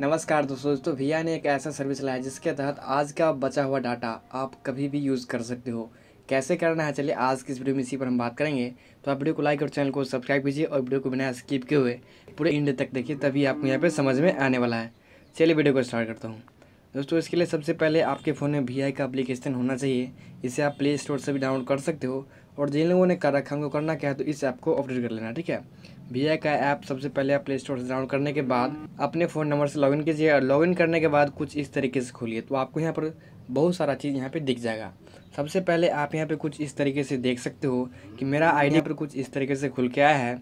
नमस्कार दोस्तों दोस्तों भैया ने एक ऐसा सर्विस लाया जिसके तहत आज का बचा हुआ डाटा आप कभी भी यूज़ कर सकते हो कैसे करना है चलिए आज की इस वीडियो में इसी पर हम बात करेंगे तो आप वीडियो को लाइक और चैनल को सब्सक्राइब कीजिए और वीडियो को बिना स्किप किए हुए पूरे इंड तक देखिए तभी आपको यहाँ पर समझ में आने वाला है चलिए वीडियो को स्टार्ट करता हूँ दोस्तों इसके लिए सबसे पहले आपके फ़ोन में वी का अप्लीकेशन होना चाहिए इसे आप प्ले स्टोर से भी डाउनलोड कर सकते हो और जिन लोगों ने कर रखा है उनको करना क्या है तो इस ऐप को अपडेट कर लेना ठीक है भैया का ऐप सबसे पहले आप प्ले स्टोर से डाउनलोड करने के बाद अपने फ़ोन नंबर से लॉगिन कीजिए और लॉगिन करने के बाद कुछ इस तरीके से खोलिए तो आपको यहाँ पर बहुत सारा चीज़ यहाँ पे दिख जाएगा सबसे पहले आप यहाँ पे कुछ इस तरीके से देख सकते हो कि मेरा आईडी पर कुछ इस तरीके से खुल के आया है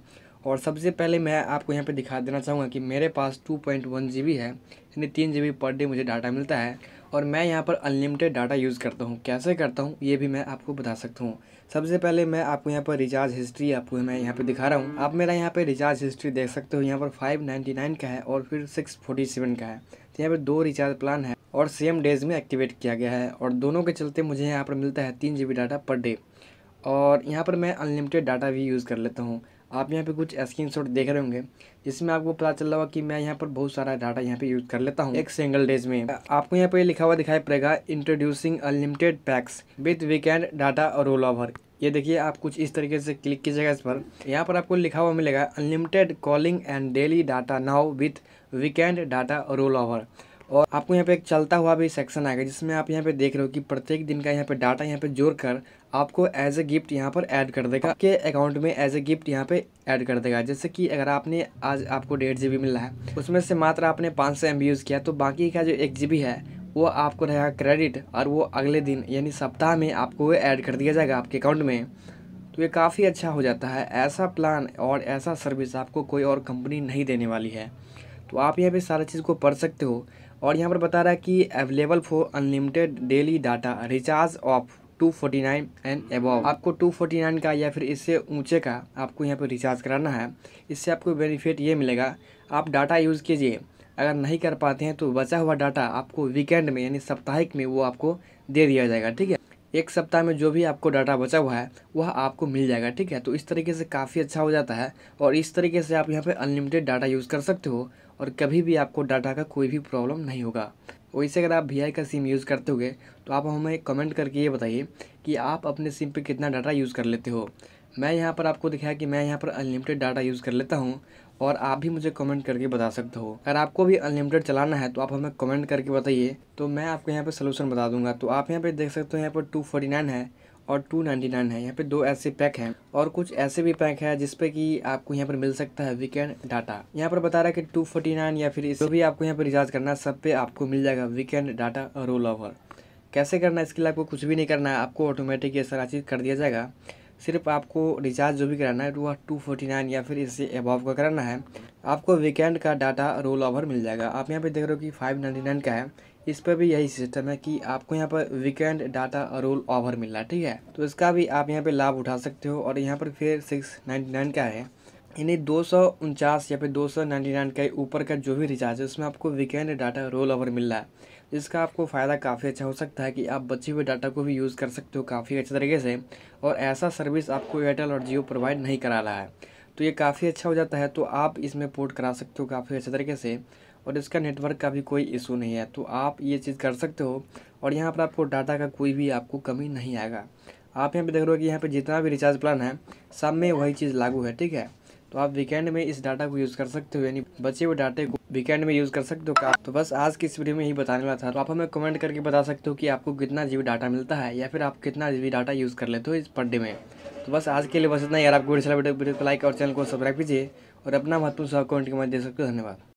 और सबसे पहले मैं आपको यहाँ पे दिखा देना चाहूँगा कि मेरे पास 2.1 पॉइंट है यानी तीन जी पर डे मुझे डाटा मिलता है और मैं यहाँ पर अनलिमिटेड डाटा यूज़ करता हूँ कैसे करता हूँ ये भी मैं आपको बता सकता हूँ सबसे पहले मैं आपको यहाँ पर रिचार्ज हिस्ट्री आपको मैं यहाँ पे दिखा रहा हूँ आप मेरा यहाँ पे रिचार्ज हिस्ट्री देख सकते हो यहाँ पर 599 का है और फिर 647 का है तो यहाँ पर दो रिचार्ज प्लान है और सेम डेज़ में एक्टिवेट किया गया है और दोनों के चलते मुझे यहाँ पर मिलता है तीन जी डाटा पर डे और यहाँ पर मैं अनलिमिटेड डाटा भी यूज़ कर लेता हूँ आप यहाँ पे कुछ स्क्रीन शॉट देख रहे होंगे जिसमें आपको पता चल रहा होगा कि मैं यहाँ पर बहुत सारा डाटा यहाँ पे यूज़ कर लेता हूँ एक सिंगल डेज में आपको यहाँ पे लिखा हुआ दिखाई पड़ेगा introducing unlimited packs with weekend data और रोल ओवर ये देखिए आप कुछ इस तरीके से क्लिक कीजिएगा इस पर यहाँ पर आपको लिखा हुआ मिलेगा unlimited calling and daily data now with weekend data roll over और आपको यहाँ पे एक चलता हुआ भी सेक्शन आएगा जिसमें आप यहाँ पे देख रहे हो कि प्रत्येक दिन का यहाँ पे डाटा यहाँ पे जोड़ कर आपको एज ए गिफ्ट यहाँ पर ऐड कर देगा आपके अकाउंट में एज ए गिफ्ट यहाँ पे ऐड कर देगा जैसे कि अगर आपने आज आपको डेढ़ जी मिला है उसमें से मात्र आपने पाँच सौ एम यूज़ किया तो बाकी का जो एक जी है वो आपको रहेगा क्रेडिट और वो अगले दिन यानी सप्ताह में आपको ऐड कर दिया जाएगा आपके अकाउंट में तो ये काफ़ी अच्छा हो जाता है ऐसा प्लान और ऐसा सर्विस आपको कोई और कंपनी नहीं देने वाली है तो आप यहाँ पे सारा चीज़ को पढ़ सकते हो और यहाँ पर बता रहा है कि available for unlimited daily data recharge of 249 and above आपको 249 का या फिर इससे ऊंचे का आपको यहाँ पर रिचार्ज कराना है इससे आपको बेनिफिट ये मिलेगा आप डाटा यूज़ कीजिए अगर नहीं कर पाते हैं तो बचा हुआ डाटा आपको वीकेंड में यानी साप्ताहिक में वो आपको दे दिया जाएगा ठीक है एक सप्ताह में जो भी आपको डाटा बचा हुआ है वह आपको मिल जाएगा ठीक है तो इस तरीके से काफ़ी अच्छा हो जाता है और इस तरीके से आप यहाँ पे अनलिमिटेड डाटा यूज़ कर सकते हो और कभी भी आपको डाटा का कोई भी प्रॉब्लम नहीं होगा वैसे अगर आप वी का सिम यूज़ करते होगे तो आप हमें कमेंट करके ये बताइए कि आप अपने सिम पे कितना डाटा यूज़ कर लेते हो मैं यहाँ पर आपको दिखाया कि मैं यहाँ पर अनलिमिटेड डाटा यूज़ कर लेता हूँ और आप भी मुझे कमेंट करके बता सकते हो अगर आपको भी अनलिमिटेड चलाना है तो आप हमें कमेंट करके बताइए तो मैं आपको यहाँ पर सोलूशन बता दूंगा तो आप यहाँ पर देख सकते हो यहाँ पर टू है और टू नाइन्टी नाइन है यहाँ पे दो ऐसे पैक हैं और कुछ ऐसे भी पैक है जिसपे कि आपको यहाँ पर मिल सकता है वीकेंड डाटा यहाँ पर बता रहा है कि टू फोर्टी नाइन या फिर जो भी आपको यहाँ पर रिचार्ज करना है सब पे आपको मिल जाएगा वीकेंड डाटा रोल ओवर कैसे करना है इसके लिए आपको कुछ भी नहीं करना है आपको ऑटोमेटिक ये सारा चीज़ कर दिया जाएगा सिर्फ आपको रिचार्ज जो भी कराना है वह टू फोर्टी नाइन या फिर इससे अबव का कराना है आपको वीकेंड का डाटा रोल ओवर मिल जाएगा आप यहाँ पे देख रहे हो कि फाइव नाइन्टी नाइन का है इस पर भी यही सिस्टम है कि आपको यहाँ पर वीकेंड डाटा रोल ओवर मिल रहा है ठीक है तो इसका भी आप यहाँ पे लाभ उठा सकते हो और यहाँ पर फिर सिक्स नाइन्टी नाइन का है यानी दो या फिर दो के ऊपर का जो भी रिचार्ज है उसमें आपको वीकेंड डाटा रोल ओवर मिल रहा है जिसका आपको फ़ायदा काफ़ी अच्छा हो सकता है कि आप बचे हुए डाटा को भी यूज़ कर सकते हो काफ़ी अच्छे तरीके से और ऐसा सर्विस आपको एयरटेल और जियो प्रोवाइड नहीं करा रहा है तो ये काफ़ी अच्छा हो जाता है तो आप इसमें पोर्ट करा सकते हो काफ़ी अच्छे तरीके से और इसका नेटवर्क का भी कोई इशू नहीं है तो आप ये चीज़ कर सकते हो और यहाँ पर आपको डाटा का कोई भी आपको कमी नहीं आएगा आप यहाँ पे देख रहे हो कि यहाँ पे जितना भी रिचार्ज प्लान है सब में वही चीज़ लागू है ठीक है तो आप वीकेंड में इस डाटा को यूज़ कर सकते हो यानी बचे हुए डाटे को वीकेंड में यूज़ कर सकते हो तो बस आज की इस वीडियो में ही बताने वाला था तो आप हमें कमेंट करके बता सकते हो कि आपको कितना जी डाटा मिलता है या फिर आप कितना जी डाटा यूज़ कर लेते हो इस पर डे में तो बस आज के लिए बस इतना यार आपको वीडियो तो को लाइक और चैनल को सब्सक्राइब कीजिए और अपना महत्वपूर्ण सुझाव कमेंट के माध्यम दे सकते हो धन्यवाद